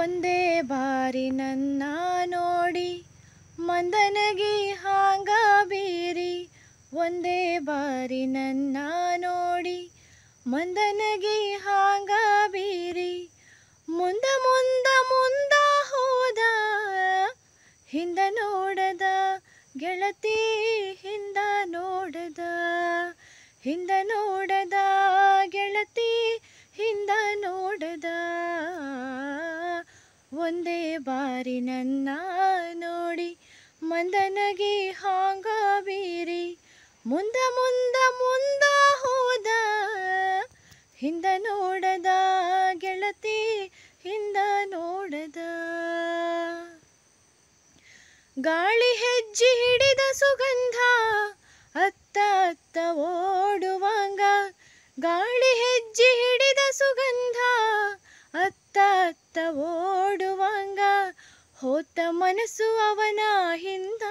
ಒಂದೇ ಬಾರಿ ನನ್ನ ನೋಡಿ ಮಂದನಗಿ ಹಾಂಗ ಬೀರಿ ಒಂದೇ ಬಾರಿ ನನ್ನ ನೋಡಿ ಮಂದನಗಿ ಹಾಂಗ ಬೀರಿ ಮುಂದ ಮುಂದ ಮುಂದ ಹೋದ ಹಿಂದ ನೋಡದ ಗೆಳತಿ ಹಿಂದ ನೋಡದ ಹಿಂದ ನೋಡ ಒಂದೇ ಬಾರಿ ನನ್ನ ನೋಡಿ ಮಂದನಗಿ ಹಾಂಗ ಬೀರಿ ಮುಂದ ಮುಂದ ಮುಂದ ಹೋದ ಹಿಂದ ನೋಡದ ಗೆಳತಿ ಹಿಂದ ನೋಡದ ಗಾಳಿ ಹೆಜ್ಜಿ ಹಿಡಿದ ಸುಗಂಧ ಅತ್ತ ಅತ್ತ ಓಡುವಂಗ ಗಾಳಿ ಹೆಜ್ಜೆ ಹಿಡಿದ ಸುಗಂಧ ಅತ್ತ ಅತ್ತ ಓ ಹೋತ ಮನಸ್ಸು ಅವನ ಹಿಂದ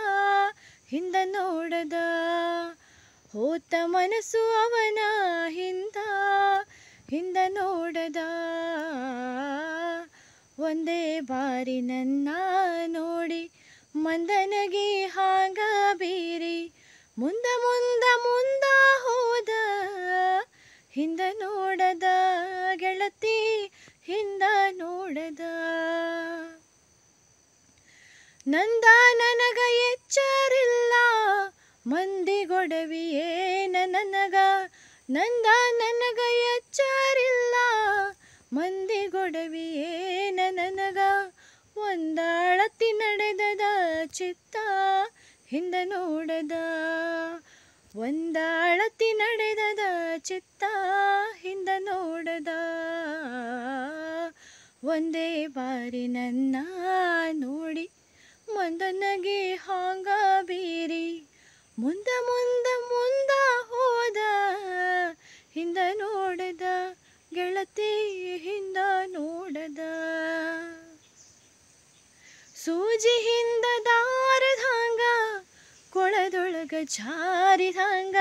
ಹಿಂದ ನೋಡದ ಹೋತ ಮನಸ್ಸು ಅವನ ಹಿಂದ ಹಿಂದ ನೋಡದ ಒಂದೇ ಬಾರಿ ನನ್ನ ನೋಡಿ ಮಂದನಗೆ ಹಾಗ ಬೀರಿ ಮುಂದ ಮುಂದ ಮುಂದ ಹೋದ ಹಿಂದ ನೋಡಿ ನಂದ ನನಗ ಎಚ್ಚರಿಲ್ಲ ಮಂದಿಗೊಡವಿಯೇನ ನನಗ ನಂದ ನನಗ ಎಚ್ಚರಿಲ್ಲ ಮಂದಿಗೊಡವಿಯೇನ ನನಗ ಒಂದಾಳತಿ ನಡೆದದ ಚಿತ್ತ ಹಿಂದೆ ನೋಡದ ಒಂದಾಳತಿ ನಡೆದದ ಚಿತ್ತ ಹಿಂದೆ ನೋಡದ ಒಂದೇ ಬಾರಿ ನನ್ನ ನೋಡಿ ಮಂದನಗೆ ಹಾಂಗ ಬೀರಿ ಮುಂದ ಮುಂದ ಮುಂದ ಹೋದ ಹಿಂದ ನೋಡದ ಗೆಳತಿ ಹಿಂದ ನೋಡದ ಸೂಜಿ ಹಿಂದ ದಾರದ ಕೊಳದೊಳಗ ಜಾರಿದಂಗ